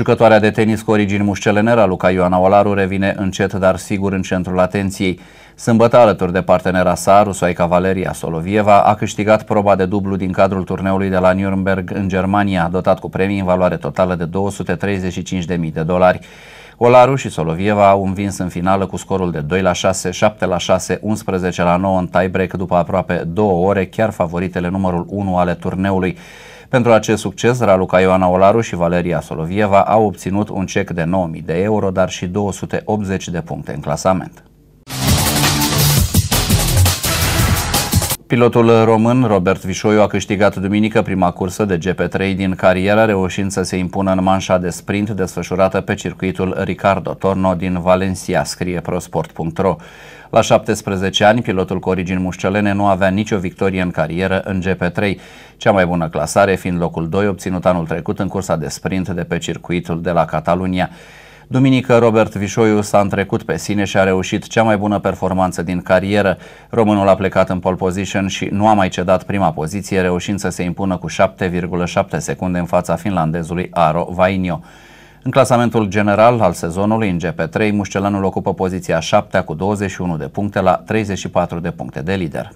Jucătoarea de tenis cu origini mușceleneră Luca Ioana Olaru revine încet, dar sigur în centrul atenției. Sâmbătă, alături de partenera sa, Rusoica Valeria Solovieva, a câștigat proba de dublu din cadrul turneului de la Nürnberg în Germania, dotat cu premii în valoare totală de 235.000 de dolari. Olaru și Solovieva au învins în finală cu scorul de 2 la 6, 7 la 6, 11 la 9 în tiebreak după aproape două ore, chiar favoritele numărul 1 ale turneului. Pentru acest succes, Raluca Ioana Olaru și Valeria Solovieva au obținut un cec de 9.000 de euro, dar și 280 de puncte în clasament. Pilotul român Robert Vișoiu a câștigat duminică prima cursă de GP3 din carieră, reușind să se impună în manșa de sprint desfășurată pe circuitul Ricardo Torno din Valencia, scrie prosport.ro. La 17 ani, pilotul cu origini mușcelene nu avea nicio victorie în carieră în GP3, cea mai bună clasare fiind locul 2 obținut anul trecut în cursa de sprint de pe circuitul de la Catalunia. Duminică, Robert Vișoiu s-a întrecut pe sine și a reușit cea mai bună performanță din carieră. Românul a plecat în pole position și nu a mai cedat prima poziție, reușind să se impună cu 7,7 secunde în fața finlandezului Aro Vainio. În clasamentul general al sezonului, în GP3, Mușcelanul ocupă poziția 7 cu 21 de puncte la 34 de puncte de lider.